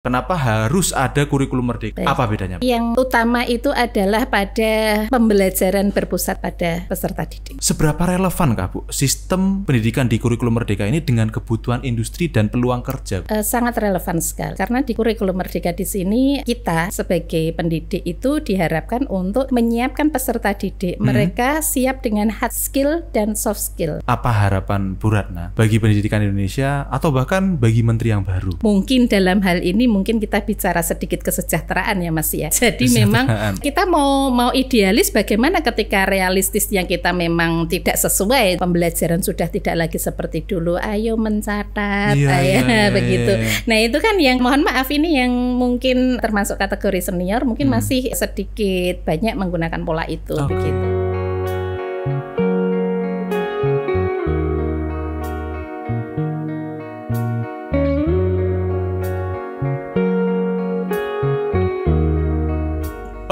Kenapa harus ada kurikulum merdeka? Apa bedanya? Yang utama itu adalah pada pembelajaran berpusat pada peserta didik. Seberapa relevan kah Bu sistem pendidikan di kurikulum merdeka ini dengan kebutuhan industri dan peluang kerja? Eh, sangat relevan sekali karena di kurikulum merdeka di sini kita sebagai pendidik itu diharapkan untuk menyiapkan peserta didik hmm. mereka siap dengan hard skill dan soft skill. Apa harapan Bu Ratna bagi pendidikan Indonesia atau bahkan bagi menteri yang baru? Mungkin dalam hal ini mungkin kita bicara sedikit kesejahteraan ya Mas ya. Jadi memang kita mau mau idealis bagaimana ketika realistis yang kita memang tidak sesuai pembelajaran sudah tidak lagi seperti dulu. Ayo mencatat, iya, ya, ayo ya, iya, begitu. Ya, ya. Nah itu kan yang mohon maaf ini yang mungkin termasuk kategori senior mungkin hmm. masih sedikit banyak menggunakan pola itu oh. begitu.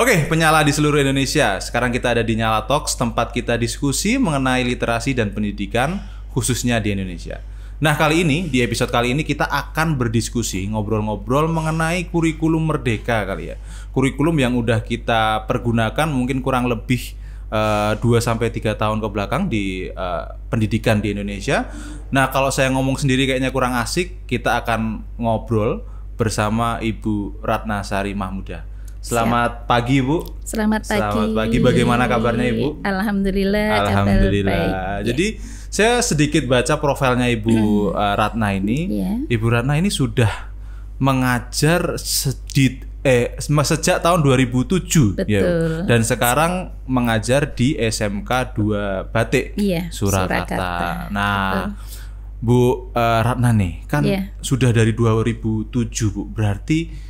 Oke, penyala di seluruh Indonesia. Sekarang kita ada di Nyala Talks, tempat kita diskusi mengenai literasi dan pendidikan khususnya di Indonesia. Nah, kali ini di episode kali ini kita akan berdiskusi, ngobrol-ngobrol mengenai kurikulum merdeka kali ya. Kurikulum yang udah kita pergunakan mungkin kurang lebih uh, eh, 2 sampai 3 tahun ke belakang di uh, pendidikan di Indonesia. Nah, kalau saya ngomong sendiri kayaknya kurang asik, kita akan ngobrol bersama Ibu Ratnasari Mahmuda. Selamat Siap. pagi Bu. Selamat pagi. Selamat pagi. Bagaimana kabarnya Ibu? Alhamdulillah. Alhamdulillah. Baik. Jadi saya sedikit baca profilnya Ibu hmm. Ratna ini. Ya. Ibu Ratna ini sudah mengajar sedit eh sejak tahun 2007 ya, Betul. ya. Dan sekarang mengajar di SMK 2 Batik ya, Surakarta. Surakarta. Nah, Betul. Bu uh, Ratna nih kan ya. sudah dari 2007 Bu. Berarti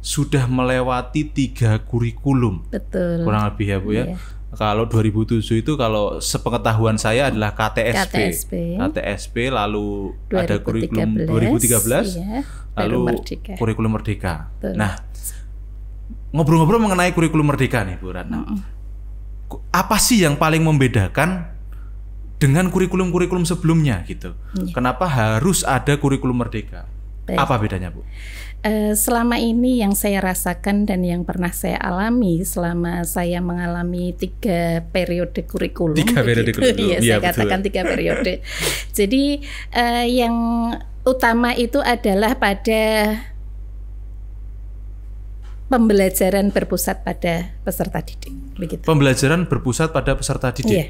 sudah melewati tiga kurikulum. Betul. Kurang lebih ya Bu ya. Yeah. Kalau 2007 itu kalau sepengetahuan saya adalah KTSP. KTSP, KTSP lalu 2013, ada kurikulum 2013, iya, lalu Merdeka. kurikulum Merdeka. Betul. Nah, ngobrol-ngobrol mengenai kurikulum Merdeka nih Bu Ratna. Mm -mm. Apa sih yang paling membedakan dengan kurikulum-kurikulum sebelumnya gitu? Yeah. Kenapa harus ada kurikulum Merdeka? Baik. Apa bedanya Bu? Eh, selama ini yang saya rasakan dan yang pernah saya alami selama saya mengalami tiga periode kurikulum. Tiga periode kurikulum. Iya, ya, saya betul. katakan tiga periode. Jadi uh, yang utama itu adalah pada pembelajaran berpusat pada peserta didik. Begitu. Pembelajaran berpusat pada peserta didik. Iya.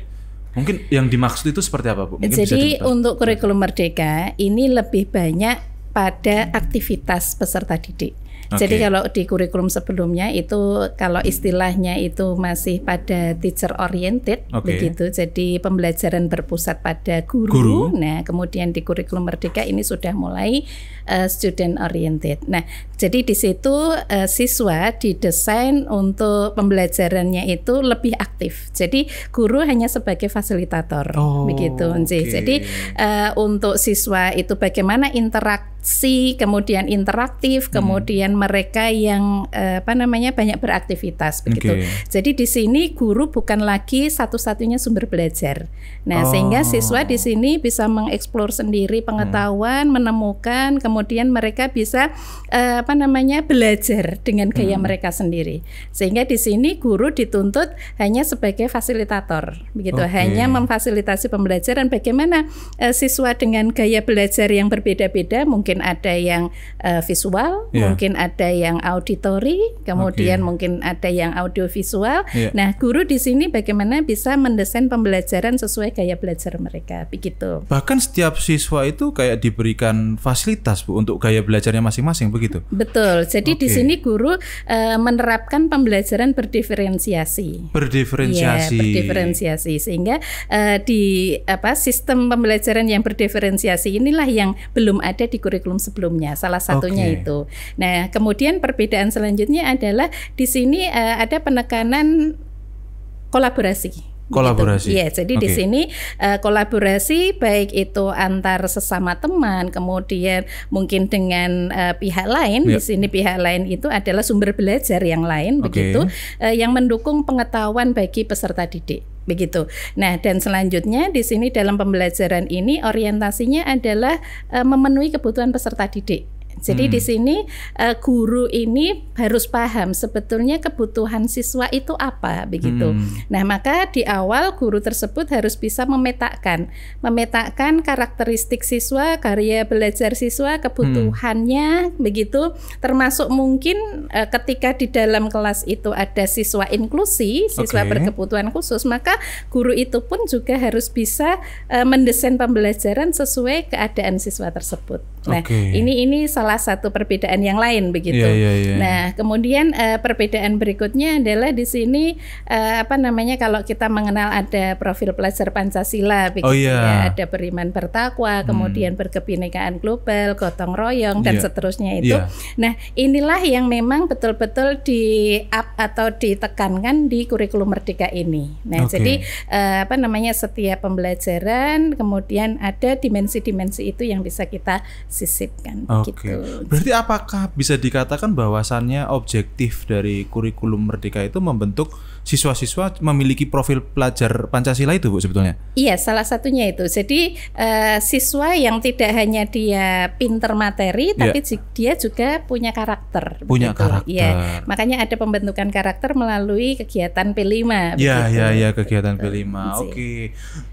Mungkin yang dimaksud itu seperti apa, Bu? Mungkin Jadi untuk kurikulum merdeka ini lebih banyak pada aktivitas peserta didik. Jadi kalau di kurikulum sebelumnya itu kalau istilahnya itu masih pada teacher oriented okay. begitu. Jadi pembelajaran berpusat pada guru. guru. Nah, kemudian di kurikulum Merdeka ini sudah mulai uh, student oriented. Nah, jadi di situ uh, siswa didesain untuk pembelajarannya itu lebih aktif. Jadi guru hanya sebagai fasilitator oh, begitu. Okay. Jadi uh, untuk siswa itu bagaimana interaksi kemudian interaktif, hmm. kemudian mereka yang eh, apa namanya banyak beraktivitas begitu. Okay. Jadi di sini guru bukan lagi satu-satunya sumber belajar. Nah, oh. sehingga siswa di sini bisa mengeksplor sendiri pengetahuan, hmm. menemukan, kemudian mereka bisa eh, apa namanya belajar dengan gaya hmm. mereka sendiri. Sehingga di sini guru dituntut hanya sebagai fasilitator begitu, okay. hanya memfasilitasi pembelajaran bagaimana eh, siswa dengan gaya belajar yang berbeda-beda mungkin ada yang visual, yeah. mungkin ada ada yang auditori, kemudian okay. mungkin ada yang audiovisual. Yeah. Nah, guru di sini bagaimana bisa mendesain pembelajaran sesuai gaya belajar mereka, begitu. Bahkan setiap siswa itu kayak diberikan fasilitas Bu untuk gaya belajarnya masing-masing, begitu. Betul. Jadi okay. di sini guru e, menerapkan pembelajaran berdiferensiasi. Berdiferensiasi. Ya, berdiferensiasi sehingga e, di apa sistem pembelajaran yang berdiferensiasi inilah yang belum ada di kurikulum sebelumnya. Salah satunya okay. itu. Nah, kemudian perbedaan selanjutnya adalah di sini uh, ada penekanan kolaborasi kolaborasi. Gitu. Ya, jadi okay. di sini uh, kolaborasi baik itu antar sesama teman, kemudian mungkin dengan uh, pihak lain. Yeah. Di iya. sini pihak lain itu adalah sumber belajar yang lain, okay. begitu, uh, yang mendukung pengetahuan bagi peserta didik begitu. Nah, dan selanjutnya di sini dalam pembelajaran ini orientasinya adalah uh, memenuhi kebutuhan peserta didik. Jadi hmm. di sini uh, guru ini harus paham sebetulnya kebutuhan siswa itu apa begitu. Hmm. Nah, maka di awal guru tersebut harus bisa memetakan, memetakan karakteristik siswa, karya belajar siswa, kebutuhannya hmm. begitu. Termasuk mungkin uh, ketika di dalam kelas itu ada siswa inklusi, siswa okay. berkebutuhan khusus, maka guru itu pun juga harus bisa uh, mendesain pembelajaran sesuai keadaan siswa tersebut. Nah, ini ini salah satu perbedaan yang lain begitu. Yeah, yeah, yeah. Nah, kemudian uh, perbedaan berikutnya adalah di sini uh, apa namanya kalau kita mengenal ada profil pelajar Pancasila oh, begitu oh, iya. yeah. ya, ada beriman bertakwa, hmm. kemudian berkebinekaan global, gotong royong dan iya. seterusnya itu. Yeah. Nah, inilah yang memang betul-betul di up atau ditekankan di kurikulum merdeka ini. Nah, okay. jadi uh, apa namanya setiap pembelajaran kemudian ada dimensi-dimensi itu yang bisa kita sisipkan. Okay. Gitu. Berarti apakah bisa dikatakan bahwasannya objektif dari kurikulum Merdeka itu membentuk siswa-siswa memiliki profil pelajar Pancasila itu Bu sebetulnya? Iya, salah satunya itu. Jadi uh, siswa yang tidak hanya dia pinter materi yeah. tapi dia juga punya karakter. Punya begitu. Iya. karakter. Iya. Makanya ada pembentukan karakter melalui kegiatan P5. Iya, iya, iya, kegiatan P5. Oke. Okay.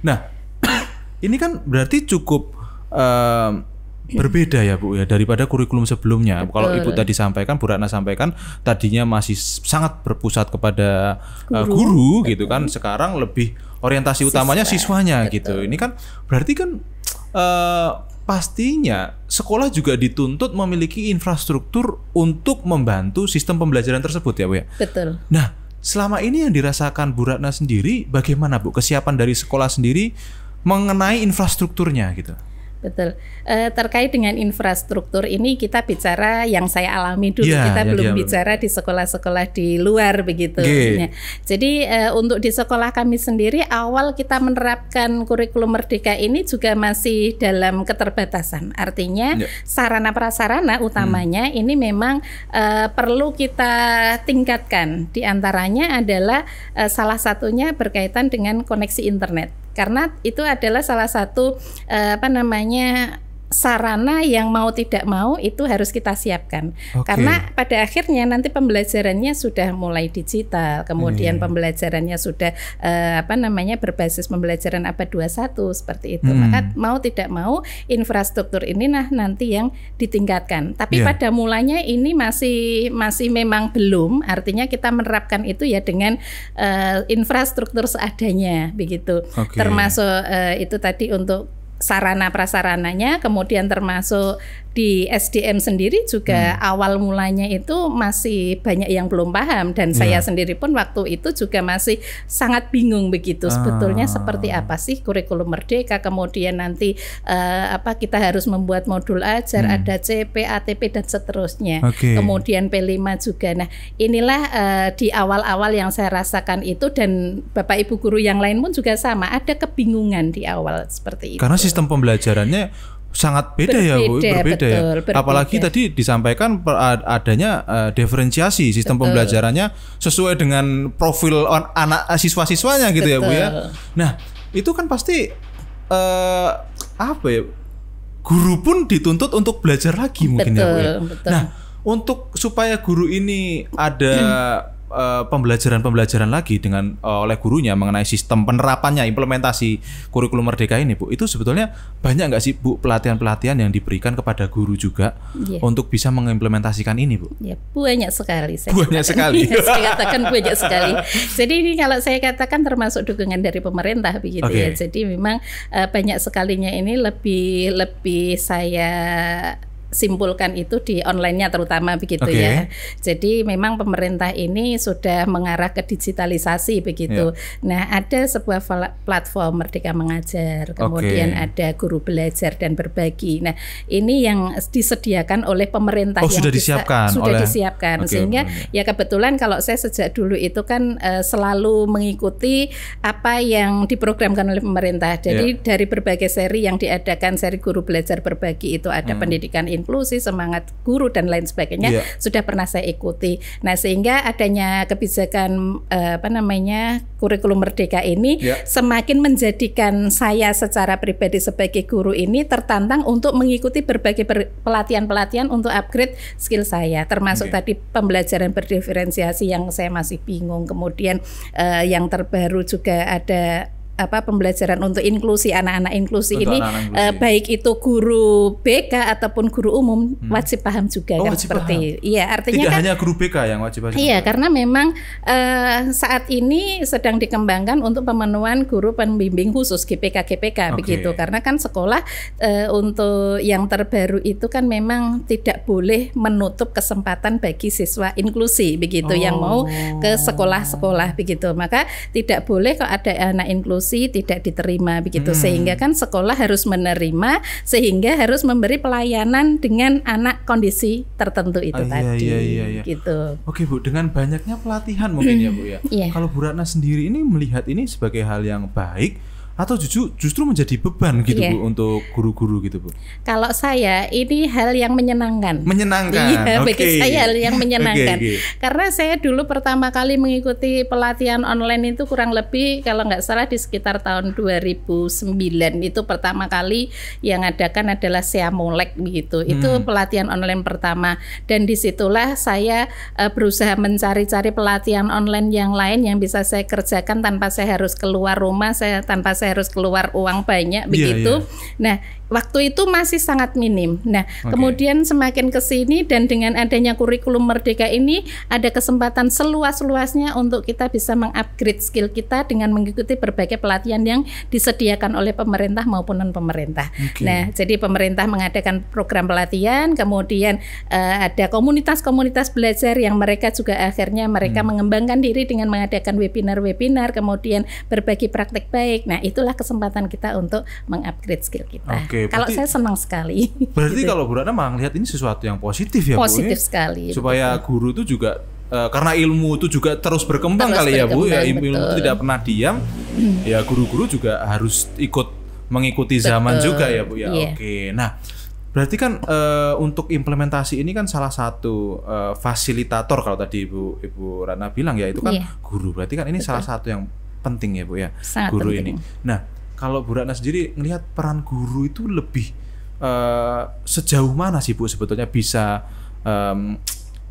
Nah, ini kan berarti cukup uh, Iya. berbeda ya Bu ya daripada kurikulum sebelumnya. Betul. Kalau Ibu tadi sampaikan, Bu Ratna sampaikan tadinya masih sangat berpusat kepada eh, guru, uh, guru gitu kan. Sekarang lebih orientasi Siswa. utamanya siswanya Betul. gitu. Ini kan berarti kan uh, pastinya sekolah juga dituntut memiliki infrastruktur untuk membantu sistem pembelajaran tersebut ya Bu ya. Betul. Nah, selama ini yang dirasakan Bu Ratna sendiri bagaimana Bu kesiapan dari sekolah sendiri mengenai infrastrukturnya gitu? Betul. E, terkait dengan infrastruktur ini kita bicara yang saya alami dulu. yeah, kita yeah, belum yeah. bicara di sekolah-sekolah di luar begitu. yeah. Jadi e, untuk di sekolah kami sendiri awal kita menerapkan kurikulum merdeka ini juga masih dalam keterbatasan. Artinya yeah. sarana prasarana utamanya hmm. ini memang e, perlu kita tingkatkan. Di antaranya adalah e, salah satunya berkaitan dengan koneksi internet karena itu adalah salah satu eh, apa namanya sarana yang mau tidak mau itu harus kita siapkan okay. karena pada akhirnya nanti pembelajarannya sudah mulai digital kemudian hmm. pembelajarannya sudah eh, apa namanya berbasis pembelajaran abad 21 seperti itu hmm. maka mau tidak mau infrastruktur ini nah nanti yang ditingkatkan tapi yeah. pada mulanya ini masih masih memang belum artinya kita menerapkan itu ya dengan eh, infrastruktur seadanya begitu okay. termasuk eh, itu tadi untuk sarana prasarananya kemudian termasuk di SDM sendiri juga hmm. awal mulanya itu masih banyak yang belum paham dan yeah. saya iya. sendiri pun waktu itu juga masih sangat bingung begitu ah. sebetulnya seperti apa sih kurikulum merdeka kemudian nanti uh, apa kita harus membuat modul ajar hmm. ada CP ATP dan seterusnya okay. kemudian P5 juga nah inilah uh, di awal-awal yang saya rasakan itu dan Bapak Ibu guru yang lain pun juga sama ada kebingungan di awal seperti itu Karena sistem pembelajarannya sangat beda, berbeda, ya Bu, berbeda ya. betul, ya. Berbeda. Apalagi tadi disampaikan adanya uh, diferensiasi sistem betul. pembelajarannya sesuai dengan profil on anak eh, siswa-siswanya gitu betul. ya Bu ya. Nah, itu kan pasti uh, apa ya? Guru pun dituntut untuk belajar lagi mungkin ya Bu ya. Betul. Nah, untuk supaya guru ini ada Eh, pembelajaran-pembelajaran lagi dengan uh, oleh gurunya mengenai sistem penerapannya implementasi kurikulum merdeka ini Bu. Itu sebetulnya banyak nggak sih Bu pelatihan-pelatihan yang diberikan kepada guru juga yeah. untuk bisa mengimplementasikan ini Bu? Ya, yeah, banyak sekali. Saya banyak katakan, sekali. saya katakan banyak sekali. Jadi ini kalau saya katakan termasuk dukungan dari pemerintah begitu okay. ya. Jadi memang uh, banyak sekalinya ini lebih lebih saya simpulkan itu di onlinenya terutama begitu okay. ya. Jadi memang pemerintah ini sudah mengarah ke digitalisasi begitu. Yeah. Nah ada sebuah platform Merdeka Mengajar, kemudian okay. ada guru belajar dan berbagi. Nah ini yang disediakan oleh pemerintah. Oh yang sudah disiapkan. sudah oleh... disiapkan okay, sehingga okay. ya kebetulan kalau saya sejak dulu itu kan uh, selalu mengikuti apa yang diprogramkan oleh pemerintah. Jadi yeah. dari berbagai seri yang diadakan seri guru belajar berbagi itu ada hmm. pendidikan in inklusi, semangat guru dan lain sebagainya yeah. sudah pernah saya ikuti. Nah, sehingga adanya kebijakan eh, apa namanya kurikulum merdeka ini yeah. semakin menjadikan saya secara pribadi sebagai guru ini tertantang untuk mengikuti berbagai pelatihan-pelatihan untuk upgrade skill saya, termasuk okay. tadi pembelajaran berdiferensiasi yang saya masih bingung. Kemudian eh, yang terbaru juga ada apa pembelajaran untuk inklusi anak-anak inklusi untuk ini anak -anak eh, inklusi. baik itu guru BK ataupun guru umum hmm. wajib paham juga oh, kan wajib seperti iya artinya tidak kan, hanya guru BK yang wajib paham iya karena memang uh, saat ini sedang dikembangkan untuk pemenuhan guru pembimbing khusus GPK GPK okay. begitu karena kan sekolah uh, untuk yang terbaru itu kan memang tidak boleh menutup kesempatan bagi siswa inklusi begitu oh. yang mau ke oh. sekolah-sekolah begitu maka tidak boleh kalau ada anak inklusi tidak diterima begitu hmm. sehingga kan sekolah harus menerima sehingga harus memberi pelayanan dengan anak kondisi tertentu itu ah, iya, tadi iya, iya, iya. gitu. Oke Bu, dengan banyaknya pelatihan mungkin ya Bu ya. yeah. Kalau Bu Ratna sendiri ini melihat ini sebagai hal yang baik atau justru justru menjadi beban gitu yeah. Bu untuk guru-guru gitu Bu. Kalau saya ini hal yang menyenangkan. Menyenangkan. Iya, okay. bagi saya hal yang menyenangkan. okay, okay. Karena saya dulu pertama kali mengikuti pelatihan online itu kurang lebih kalau nggak salah di sekitar tahun 2009 itu pertama kali yang adakan adalah Siamolek begitu. Hmm. Itu pelatihan online pertama dan disitulah saya uh, berusaha mencari-cari pelatihan online yang lain yang bisa saya kerjakan tanpa saya harus keluar rumah, saya tanpa saya saya harus keluar uang banyak iya, begitu. yeah. Nah, waktu itu masih sangat minim. Nah, okay. kemudian semakin ke sini dan dengan adanya kurikulum merdeka ini ada kesempatan seluas-luasnya untuk kita bisa mengupgrade skill kita dengan mengikuti berbagai pelatihan yang disediakan oleh pemerintah maupun non pemerintah. Okay. Nah, jadi pemerintah mengadakan program pelatihan, kemudian uh, ada komunitas-komunitas belajar yang mereka juga akhirnya mereka hmm. mengembangkan diri dengan mengadakan webinar-webinar, kemudian berbagi praktek baik. Nah, itu itulah kesempatan kita untuk mengupgrade skill kita. Okay, kalau saya senang sekali. Berarti gitu. kalau Bu Ratna melihat ini sesuatu yang positif ya positif Bu. Positif ya? sekali. Supaya betul. guru itu juga uh, karena ilmu itu juga terus berkembang terus kali berkembang, ya Bu ya ilmu, itu itu tidak pernah diam. ya guru-guru juga harus ikut mengikuti betul. zaman juga ya Bu ya. Yeah. Oke. Okay. Nah, Berarti kan uh, untuk implementasi ini kan salah satu uh, fasilitator kalau tadi Ibu Ibu Rana bilang ya itu kan yeah. guru. Berarti kan ini Betul. salah satu yang penting ya Bu ya Sangat guru penting. ini. Nah, kalau Bu Ratna sendiri melihat peran guru itu lebih uh, sejauh mana sih Bu sebetulnya bisa um,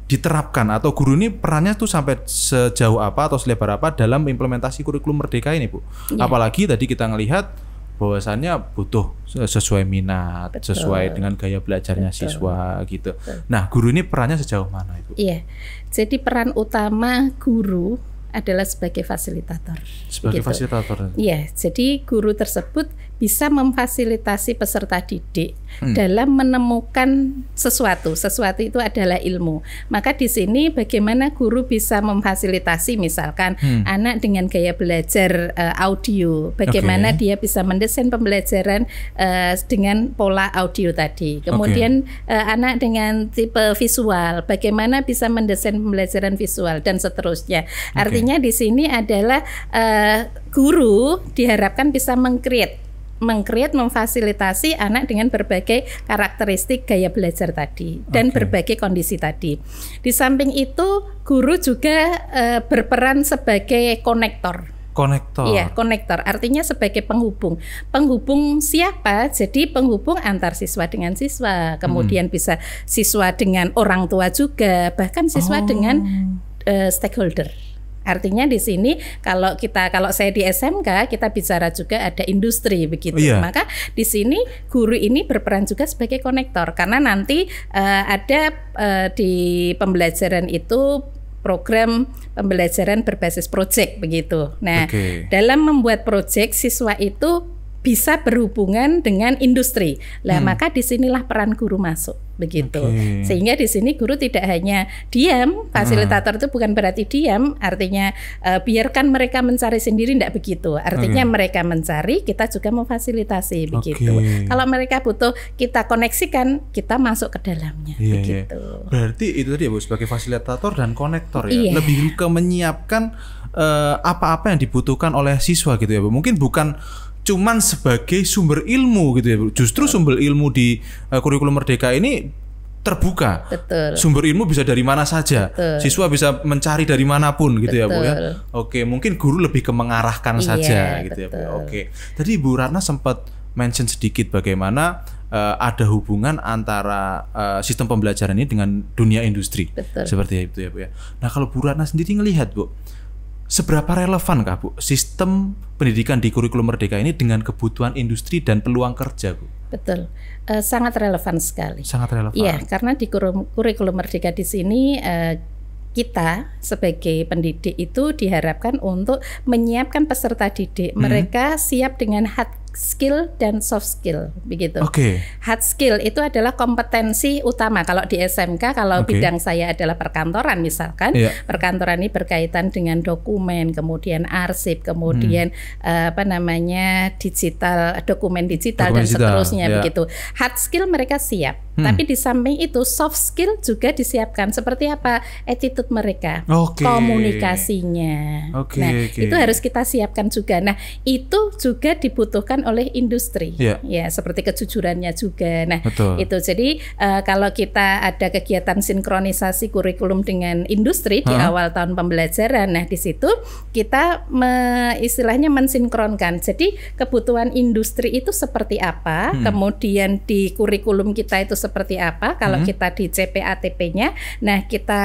diterapkan atau guru ini perannya tuh sampai sejauh apa atau selebar apa dalam implementasi kurikulum merdeka ini Bu? Ya. Apalagi tadi kita melihat bahwasannya butuh sesuai minat, Betul. sesuai dengan gaya belajarnya Betul. siswa gitu. Betul. Nah, guru ini perannya sejauh mana itu? Iya. Jadi peran utama guru adalah sebagai fasilitator. Sebagai gitu. fasilitator. Iya, jadi guru tersebut bisa memfasilitasi peserta didik hmm. dalam menemukan sesuatu. Sesuatu itu adalah ilmu. Maka di sini bagaimana guru bisa memfasilitasi misalkan hmm. anak dengan gaya belajar uh, audio, bagaimana okay. dia bisa mendesain pembelajaran uh, dengan pola audio tadi. Kemudian okay. uh, eh, anak dengan tipe visual, bagaimana bisa mendesain pembelajaran visual dan seterusnya. Okay. Artinya di sini adalah uh, guru diharapkan bisa mengcreate mengkreat memfasilitasi anak dengan berbagai karakteristik gaya belajar tadi dan okay. berbagai kondisi tadi. Di samping itu guru juga e, berperan sebagai konektor. Konektor. Iya, konektor. Artinya sebagai penghubung. Penghubung siapa? Jadi penghubung antar siswa dengan siswa. Kemudian hmm. bisa siswa dengan orang tua juga, bahkan siswa oh. dengan e, stakeholder. Artinya di sini kalau kita kalau saya di SMK kita bicara juga ada industri begitu. Iya. Maka di sini guru ini berperan juga sebagai konektor karena nanti uh, ada uh, di pembelajaran itu program pembelajaran berbasis proyek begitu. Nah, okay. dalam membuat proyek siswa itu bisa berhubungan dengan industri. Lah hmm. maka disinilah peran guru masuk begitu. Okay. Sehingga di sini guru tidak hanya diam, hmm. fasilitator hmm. itu bukan berarti diam, artinya uh, biarkan mereka mencari sendiri tidak begitu. Artinya okay. mereka mencari, kita juga memfasilitasi begitu. Kalau mereka butuh kita koneksikan, kita masuk ke dalamnya yeah, iya. begitu. Yeah. Berarti itu tadi ya Bu sebagai fasilitator dan konektor ya. Iya. Lebih ke menyiapkan eh, apa-apa uh, yang dibutuhkan oleh siswa gitu ya Bu. Mungkin bukan cuman sebagai sumber ilmu gitu ya Bu. Justru sumber ilmu di uh, kurikulum merdeka ini terbuka. Betul. Sumber ilmu bisa dari mana saja. Betul. Siswa bisa mencari dari manapun gitu betul. ya Bu ya. Oke, mungkin guru lebih ke mengarahkan iya, saja gitu betul. ya Bu. Ya. Oke. Tadi Bu Ratna sempat mention sedikit bagaimana uh, ada hubungan antara uh, sistem pembelajaran ini dengan dunia industri. Betul. Seperti itu ya Bu ya. Nah, kalau Bu Ratna sendiri ngelihat Bu, Seberapa relevan kak Bu sistem pendidikan di kurikulum Merdeka ini dengan kebutuhan industri dan peluang kerja Bu? Betul, uh, sangat relevan sekali. Sangat relevan. Iya, karena di kurikulum Merdeka di sini uh, kita sebagai pendidik itu diharapkan untuk menyiapkan peserta didik hmm. mereka siap dengan hak skill dan soft skill begitu. Oke. Okay. Hard skill itu adalah kompetensi utama kalau di SMK kalau okay. bidang saya adalah perkantoran misalkan. Yeah. Perkantoran ini berkaitan dengan dokumen, kemudian arsip, kemudian hmm. Eh, apa namanya digital, dokumen digital dokumen dan digital. seterusnya yeah. begitu. Hard skill mereka siap. Hmm. Tapi di samping itu soft skill juga disiapkan seperti apa attitude mereka, okay. komunikasinya. Okay, nah, okay. itu harus kita siapkan juga. Nah, itu juga dibutuhkan oleh industri yeah. ya seperti kejujurannya juga nah Betul. itu jadi uh, kalau kita ada kegiatan sinkronisasi kurikulum dengan industri huh? di awal tahun pembelajaran nah di situ kita me, istilahnya mensinkronkan jadi kebutuhan industri itu seperti apa hmm. kemudian di kurikulum kita itu seperti apa kalau hmm. kita di CPATP-nya nah kita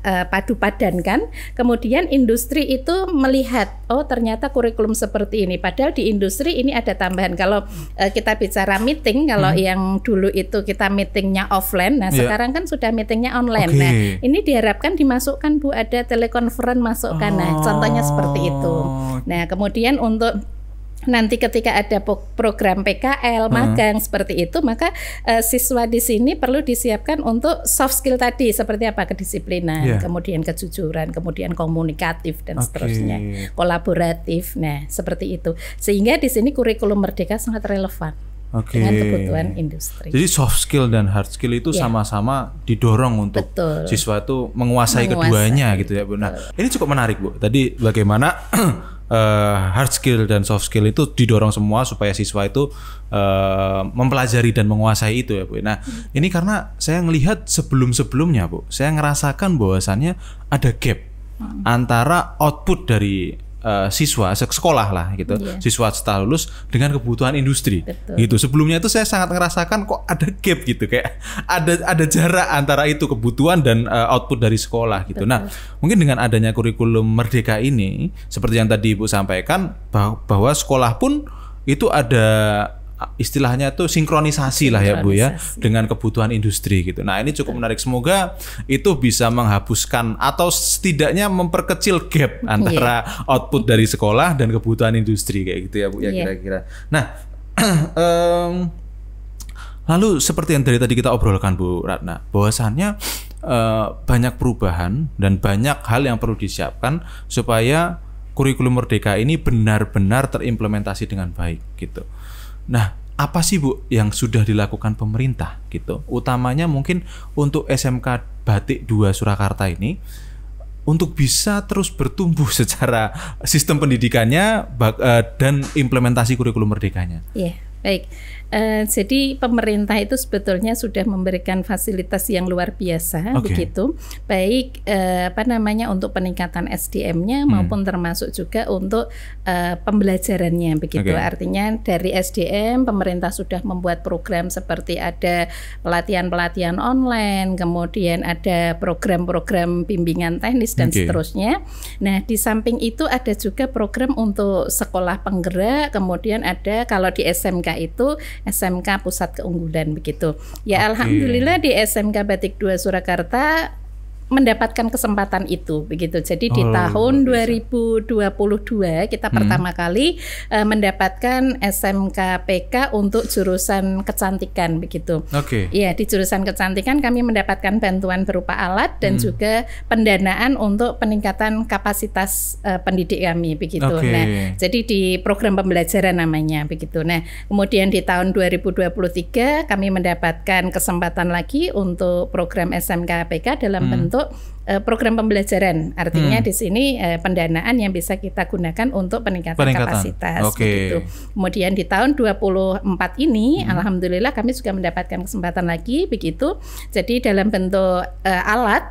uh, eh, padu padankan kemudian industri itu melihat oh ternyata kurikulum seperti ini padahal di industri ini ada tambahan kalau uh, kita bicara meeting kalau hmm. yang dulu itu kita meetingnya offline nah yeah. sekarang kan sudah meetingnya online okay. nah ini diharapkan dimasukkan Bu ada telekonferen masukkan oh. nah contohnya seperti itu oh. nah kemudian untuk nanti ketika ada program PKL hmm. magang hmm. seperti itu maka uh, siswa di sini perlu disiapkan untuk soft skill tadi seperti apa kedisiplinan yeah. kemudian kejujuran kemudian komunikatif dan okay. seterusnya kolaboratif nah seperti itu sehingga di sini kurikulum merdeka sangat relevan okay. dengan kebutuhan industri. Jadi soft skill dan hard skill itu iya. sama-sama yeah. didorong untuk Betul. siswa itu menguasai, menguasai keduanya gitu ya Bu. Nah, ini cukup menarik Bu. Tadi bagaimana eh, uh, hard skill dan soft skill itu didorong semua supaya siswa itu uh, mempelajari dan menguasai itu ya Bu. Nah, hmm. ini karena saya melihat sebelum-sebelumnya Bu, saya ngerasakan bahwasannya ada gap hmm. antara output dari uh, siswa sekolah lah gitu yeah. siswa setelah lulus dengan kebutuhan industri Betul. gitu sebelumnya itu saya sangat ngerasakan kok ada gap gitu kayak ada ada jarak antara itu kebutuhan dan uh, output dari sekolah gitu nah, Betul. nah mungkin dengan adanya kurikulum merdeka ini seperti yang tadi ibu sampaikan bahwa sekolah pun itu ada istilahnya itu sinkronisasi, sinkronisasi lah ya Bu ya dengan kebutuhan industri gitu. Nah, ini cukup menarik. Semoga itu bisa menghapuskan atau setidaknya memperkecil gap iya. antara yeah. output dari sekolah dan kebutuhan industri kayak gitu ya Bu ya iya. kira-kira. Yeah. Nah, um, lalu seperti yang dari tadi kita obrolkan Bu Ratna, bahwasannya uh, banyak perubahan dan banyak hal yang perlu disiapkan supaya kurikulum merdeka ini benar-benar terimplementasi dengan baik gitu. Nah, apa sih Bu yang sudah dilakukan pemerintah gitu? Utamanya mungkin untuk SMK Batik 2 Surakarta ini untuk bisa terus bertumbuh secara sistem pendidikannya eh, dan implementasi kurikulum merdekanya. Iya, yeah, baik. Eh, jadi pemerintah itu sebetulnya sudah memberikan fasilitas yang luar biasa okay. begitu, baik uh, apa namanya untuk peningkatan SDM-nya hmm. maupun termasuk juga untuk uh, pembelajarannya begitu. Okay. Artinya dari SDM pemerintah sudah membuat program seperti ada pelatihan-pelatihan online, kemudian ada program-program bimbingan teknis dan okay. seterusnya. Nah, di samping itu ada juga program untuk sekolah penggerak, kemudian ada kalau di SMK itu SMK Pusat Keunggulan begitu. Ya okay. alhamdulillah di SMK Batik 2 Surakarta mendapatkan kesempatan itu begitu. Jadi di oh, tahun 2022 kita hmm. pertama kali uh, mendapatkan SMK PK untuk jurusan kecantikan begitu. Oke. Okay. Iya, di jurusan kecantikan kami mendapatkan bantuan berupa alat dan hmm. juga pendanaan untuk peningkatan kapasitas uh, pendidik kami begitu. Okay. Nah, jadi di program pembelajaran namanya begitu. Nah, kemudian di tahun 2023 kami mendapatkan kesempatan lagi untuk program SMK PK dalam hmm. bentuk untuk uh, program pembelajaran. Artinya hmm. di sini uh, pendanaan yang bisa kita gunakan untuk peningkatan, peningkatan. kapasitas okay. begitu. Kemudian di tahun 24 ini hmm. alhamdulillah kami juga mendapatkan kesempatan lagi begitu. Jadi dalam bentuk uh, alat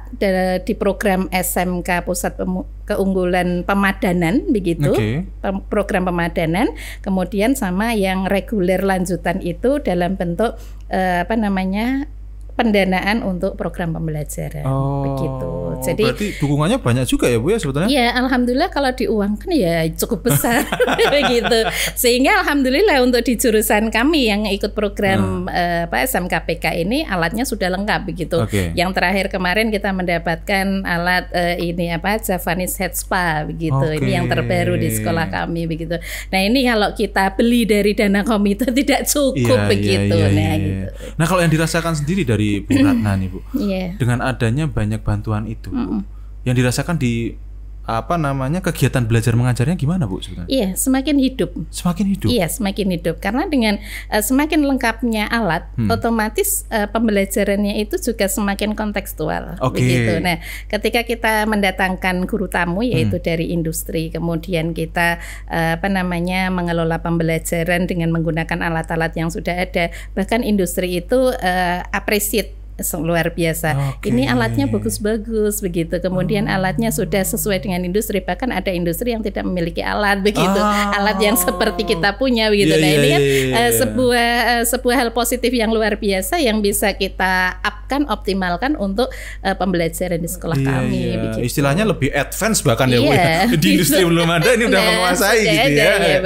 di program SMK Pusat Pemu Keunggulan Pemadanan begitu. Okay. program pemadanan. Kemudian sama yang reguler lanjutan itu dalam bentuk uh, apa namanya? pendanaan untuk program pembelajaran oh, begitu. Jadi berarti dukungannya banyak juga ya Bu ya sebetulnya? Iya, alhamdulillah kalau diuangkan ya cukup besar begitu. Sehingga alhamdulillah untuk di jurusan kami yang ikut program hmm. eh, apa SMKPK ini alatnya sudah lengkap begitu. Okay. Yang terakhir kemarin kita mendapatkan alat eh, ini apa Javanese head spa begitu. Okay. Ini yang terbaru di sekolah kami begitu. Nah, ini kalau kita beli dari dana komite tidak cukup ya, begitu. Ya, ya, nah, iya. gitu. Nah, kalau yang dirasakan sendiri dari dari Bu Ratna nih Bu. Yeah. Dengan adanya banyak bantuan itu, mm -mm. yang dirasakan di apa namanya kegiatan belajar mengajarnya gimana bu sebenarnya? Iya semakin hidup. Semakin hidup. Iya semakin hidup karena dengan uh, semakin lengkapnya alat, hmm. otomatis uh, pembelajarannya itu juga semakin kontekstual. Oke. Okay. Nah ketika kita mendatangkan guru tamu hmm. yaitu hmm. dari industri, kemudian kita uh, apa namanya mengelola pembelajaran dengan menggunakan alat-alat yang sudah ada, bahkan industri itu uh, appreciate luar biasa. Okay. Ini alatnya bagus-bagus begitu. Kemudian oh. alatnya sudah sesuai dengan industri. Bahkan ada industri yang tidak memiliki alat begitu. Oh. Alat yang seperti kita punya begitu. Yeah, nah, yeah, ini iya, kan yeah, iya, iya, yeah. sebuah eh, sebuah hal positif yang luar biasa yang bisa kita upkan, optimalkan untuk uh, pembelajaran di sekolah yeah, kami yeah. begitu. Istilahnya lebih advance bahkan yeah, ya, Bu. Ya. Di industri belum ada ini udah nah, menguasai gitu ya. ya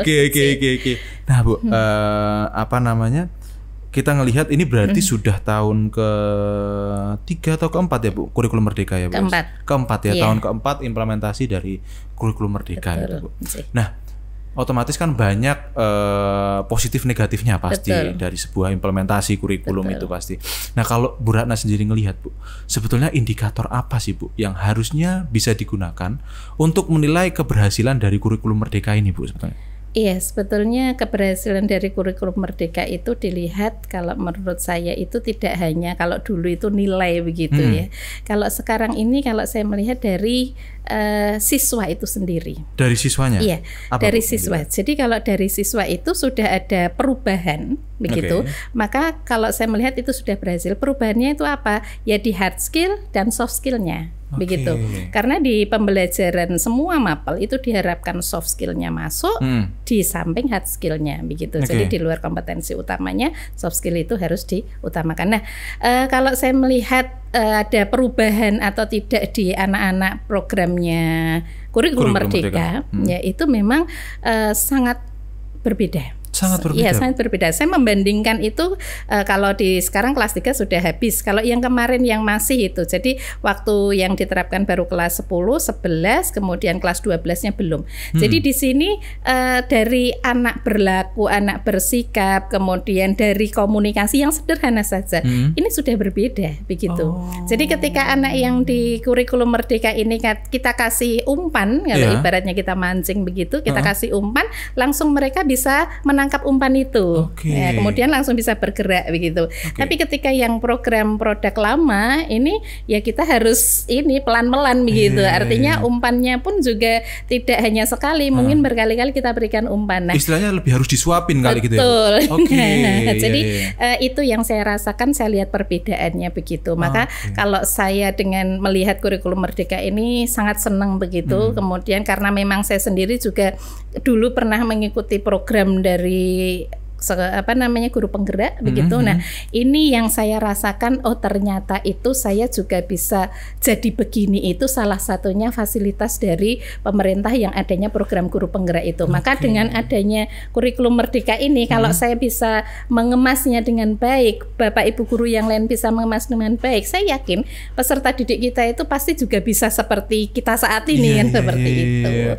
oke, oke, oke, oke. Nah, Bu, hmm. uh, apa namanya? kita ngelihat ini berarti hmm. sudah tahun ke tiga atau keempat ya bu kurikulum merdeka ya bu keempat keempat ya yeah. tahun keempat implementasi dari kurikulum merdeka gitu, Betul. itu bu nah otomatis kan banyak uh, positif negatifnya pasti Betul. dari sebuah implementasi kurikulum Betul. itu pasti nah kalau Bu Ratna sendiri ngelihat bu sebetulnya indikator apa sih bu yang harusnya bisa digunakan untuk menilai keberhasilan dari kurikulum merdeka ini bu sebetulnya Iya, sebetulnya keberhasilan dari kurikulum merdeka itu dilihat kalau menurut saya itu tidak hanya kalau dulu itu nilai begitu hmm. ya. Kalau sekarang ini kalau saya melihat dari uh, siswa itu sendiri. Dari siswanya? Iya, Apa dari siswa. Itu? Jadi kalau dari siswa itu sudah ada perubahan begitu. Okay. Maka kalau saya melihat itu sudah berhasil. Perubahannya itu apa? Ya di hard skill dan soft skillnya begitu. Karena di pembelajaran semua mapel itu diharapkan soft skillnya masuk hmm. di samping hard skillnya begitu. Okay. Jadi di luar kompetensi utamanya soft skill itu harus diutamakan. Nah uh, kalau saya melihat uh, ada perubahan atau tidak di anak-anak programnya kurikulum merdeka, Hmm. ya itu memang uh, sangat berbeda Sangat berbeda. Iya, sangat berbeda. Saya membandingkan itu uh, kalau di sekarang kelas 3 sudah habis. Kalau yang kemarin yang masih itu. Jadi waktu yang diterapkan baru kelas 10, 11, kemudian kelas 12-nya belum. Hmm. Jadi di sini uh, dari anak berlaku, anak bersikap, kemudian dari komunikasi yang sederhana saja. Hmm. Ini sudah berbeda begitu. Oh. Jadi ketika oh. anak yang di kurikulum merdeka ini kita kasih umpan, kalau yeah. ibaratnya kita mancing begitu, kita uh -huh. kasih umpan, langsung mereka bisa menang menangkap umpan itu. Okay. Ya, kemudian langsung bisa bergerak begitu. Okay. Tapi ketika yang program produk lama ini ya kita harus ini pelan-pelan begitu. Yeah, Artinya umpannya pun juga tidak hanya sekali, ah. mungkin berkali-kali kita berikan umpan. Nah, Istilahnya lebih harus disuapin kali betul. gitu ya. Betul. Oke. Okay. Nah, jadi yeah, yeah. Uh, itu yang saya rasakan saya lihat perbedaannya begitu. Maka okay. kalau saya dengan melihat kurikulum merdeka ini sangat senang begitu. Hmm. Kemudian karena memang saya sendiri juga dulu pernah mengikuti program dari thì se, apa namanya guru penggerak mhm. begitu. Nah, ini yang saya rasakan oh ternyata itu saya juga bisa jadi begini itu salah satunya fasilitas dari pemerintah yang adanya program guru penggerak itu. Okay. Maka dengan adanya kurikulum merdeka ini -hmm. kalau mhm. saya bisa mengemasnya dengan baik, Bapak Ibu guru yang lain bisa mengemas dengan baik, saya yakin peserta didik kita itu pasti juga bisa seperti kita saat ini yeah, yang yeah, seperti yeah, iya, itu. Iya. Oke,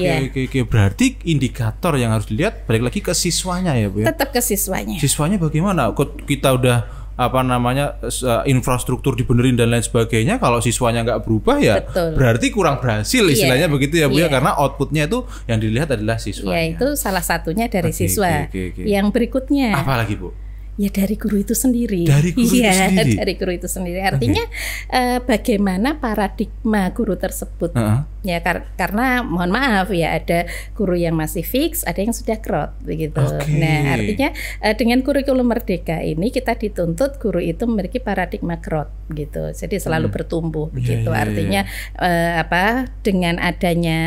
okay, iya. yeah. oke, okay, okay. berarti indikator yang harus dilihat balik lagi ke siswanya ya, Bu ya? ya? Tetap ke siswanya. Siswanya bagaimana? kok Kita udah apa namanya eh, infrastruktur dibenerin dan lain sebagainya kalau siswanya nggak berubah ya Betul. berarti kurang berhasil iya. istilahnya begitu ya bu yeah. ya iya. karena outputnya itu yang dilihat adalah siswa ya yeah, itu salah satunya dari okay, siswa okay, okay, okay. yang berikutnya apalagi bu Ya dari guru itu sendiri. Dari guru ya, itu iya, sendiri. dari guru itu sendiri. Artinya okay. uh, eh, bagaimana paradigma guru tersebut. Uh -huh. Ya kar karena mohon maaf ya ada guru yang masih fix, ada yang sudah crowd begitu. Okay. Nah, artinya uh, dengan kurikulum merdeka ini kita dituntut guru itu memiliki paradigma crowd gitu. Jadi selalu hmm. bertumbuh iya, begitu. Yeah, yeah, artinya yeah. Iya. Uh, apa dengan adanya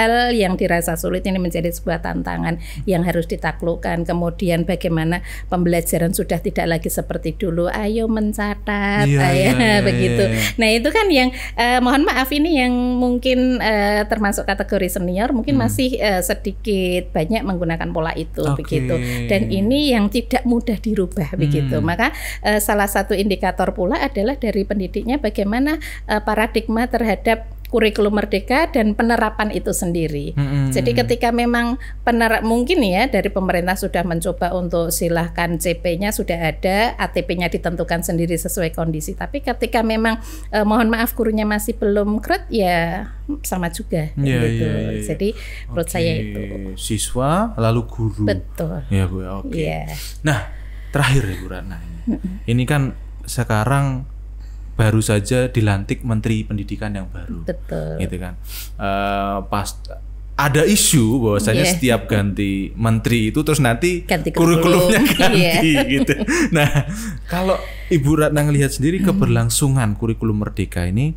hal yang dirasa sulit ini menjadi sebuah tantangan hmm. yang harus ditaklukkan. Kemudian bagaimana pembelajaran sudah tidak lagi seperti dulu. Ayo mencatat, ya, ayo ya, begitu. Ya, ya. Nah itu kan yang uh, mohon maaf ini yang mungkin uh, termasuk kategori senior mungkin hmm. masih uh, sedikit banyak menggunakan pola itu okay. begitu. Dan ini yang tidak mudah dirubah hmm. begitu. Maka uh, salah satu indikator pula adalah dari pendidiknya bagaimana uh, paradigma terhadap kurikulum merdeka dan penerapan itu sendiri. Hmm. Jadi ketika memang penerap mungkin ya dari pemerintah sudah mencoba untuk silahkan CP-nya sudah ada, ATP-nya ditentukan sendiri sesuai kondisi. Tapi ketika memang eh, mohon maaf gurunya masih belum kred ya hmm, sama juga yeah, gitu. Yeah, yeah. Jadi okay. menurut saya itu siswa lalu guru. Betul. Iya, ya Bu, oke. Okay. Iya. Yeah. Nah, terakhir ya Bu Ratna. Ini kan sekarang baru saja dilantik menteri pendidikan yang baru. Betul. Gitu kan. Uh, pas ada isu bahwasanya yeah. setiap ganti menteri itu terus nanti ganti kurikulumnya iya. ganti yeah. gitu. Nah, kalau Ibu Ratna ngelihat sendiri hmm. keberlangsungan kurikulum merdeka ini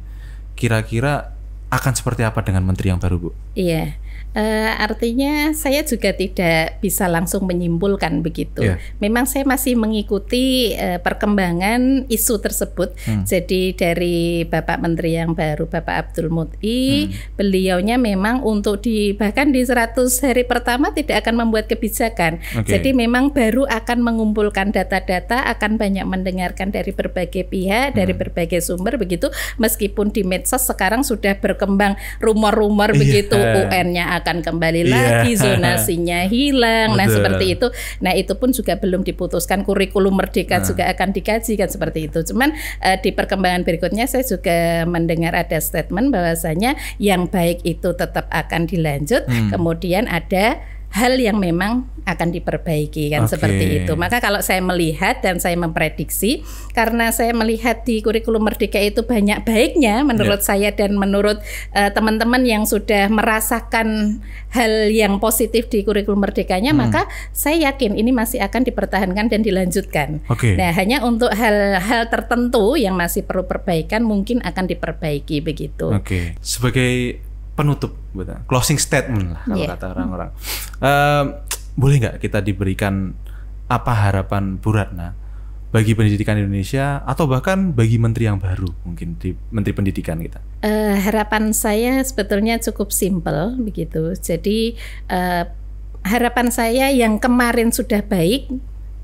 kira-kira akan seperti apa dengan menteri yang baru, Bu? Iya. Yeah. Uh, artinya saya juga tidak bisa langsung menyimpulkan begitu. Yeah. Memang saya masih mengikuti uh, perkembangan isu tersebut. Hmm. Jadi dari Bapak Menteri yang baru Bapak Abdul Muti, hmm. beliaunya memang untuk di bahkan di 100 hari pertama tidak akan membuat kebijakan. Okay. Jadi memang baru akan mengumpulkan data-data, akan banyak mendengarkan dari berbagai pihak, hmm. dari berbagai sumber begitu. Meskipun di medsos sekarang sudah berkembang rumor-rumor yeah. begitu UN-nya akan kembali yeah. lagi zonasinya hilang. Nah, Betul. Nah, seperti itu. Nah, itu pun juga belum diputuskan kurikulum merdeka nah. juga akan dikaji kan seperti itu. Cuman uh, di perkembangan berikutnya saya juga mendengar ada statement bahwasanya yang baik itu tetap akan dilanjut. Hmm. Kemudian ada hal yang memang akan diperbaiki kan okay. seperti itu. Maka kalau saya melihat dan saya memprediksi karena saya melihat di kurikulum merdeka itu banyak baiknya menurut yeah. saya dan menurut eh, teman-teman uh, yang sudah merasakan hal yang positif di kurikulum merdekanya hmm. maka saya yakin ini masih akan dipertahankan dan dilanjutkan. Okay. Nah, hanya untuk hal-hal tertentu yang masih perlu perbaikan mungkin akan diperbaiki begitu. Oke. Okay. Sebagai penutup, betul. closing statement lah kalau yeah. kata orang-orang. Uh, boleh nggak kita diberikan apa harapan Burat nah bagi pendidikan Indonesia atau bahkan bagi menteri yang baru mungkin di menteri pendidikan kita? Uh, harapan saya sebetulnya cukup simple begitu. Jadi uh, harapan saya yang kemarin sudah baik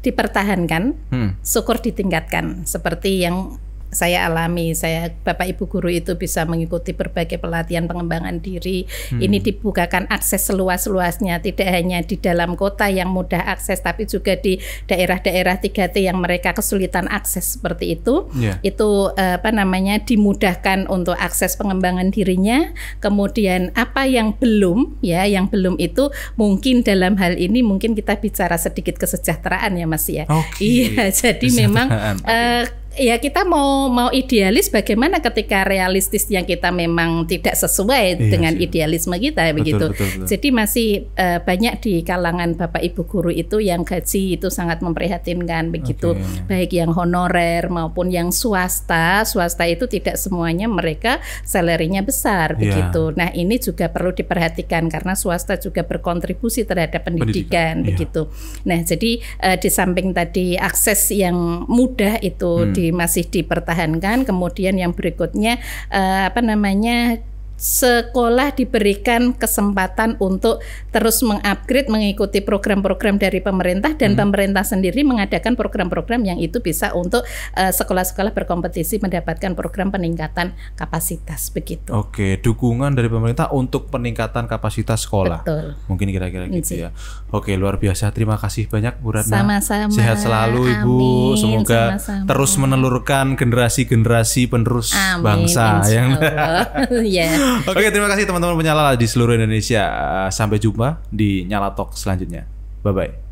dipertahankan, hmm. syukur ditingkatkan seperti yang saya alami. Saya Bapak Ibu guru itu bisa mengikuti berbagai pelatihan pengembangan diri. Hmm. Ini dibukakan akses seluas-luasnya, tidak hanya di dalam kota yang mudah akses tapi juga di daerah-daerah 3T yang mereka kesulitan akses seperti itu. Yeah. Itu eh, apa namanya dimudahkan untuk akses pengembangan dirinya. Kemudian apa yang belum ya, yang belum itu mungkin dalam hal ini mungkin kita bicara sedikit kesejahteraan ya Mas ya. Okay. Iya, jadi memang uh, ya kita mau mau idealis bagaimana ketika realistis yang kita memang tidak sesuai iya, dengan sih. idealisme kita betul, begitu. Betul, betul. Jadi masih uh, banyak di kalangan Bapak Ibu guru itu yang gaji itu sangat memprihatinkan begitu. Okay. Baik yang honorer maupun yang swasta, swasta itu tidak semuanya mereka salarynya besar yeah. begitu. Nah, ini juga perlu diperhatikan karena swasta juga berkontribusi terhadap pendidikan, pendidikan. Iya. begitu. Yeah. Nah, jadi uh, di samping tadi akses yang mudah itu hmm. di di, masih dipertahankan. Kemudian yang berikutnya uh, apa namanya sekolah diberikan kesempatan untuk terus mengupgrade mengikuti program-program dari pemerintah dan hmm. pemerintah sendiri mengadakan program-program yang itu bisa untuk eh, sekolah-sekolah uh, berkompetisi mendapatkan program peningkatan kapasitas begitu. Oke, dukungan dari pemerintah untuk peningkatan kapasitas sekolah. Betul. Mungkin kira-kira gitu iya. ya. Oke, luar biasa. Terima kasih banyak Bu Ratna. Sama-sama. Sehat selalu Ibu. Semoga Sama-sama. terus menelurkan generasi-generasi penerus Amin. bangsa Insya yang yeah. Iya. Oke, terima kasih teman-teman penyala di seluruh Indonesia. Sampai jumpa di Nyala Talk selanjutnya. Bye bye.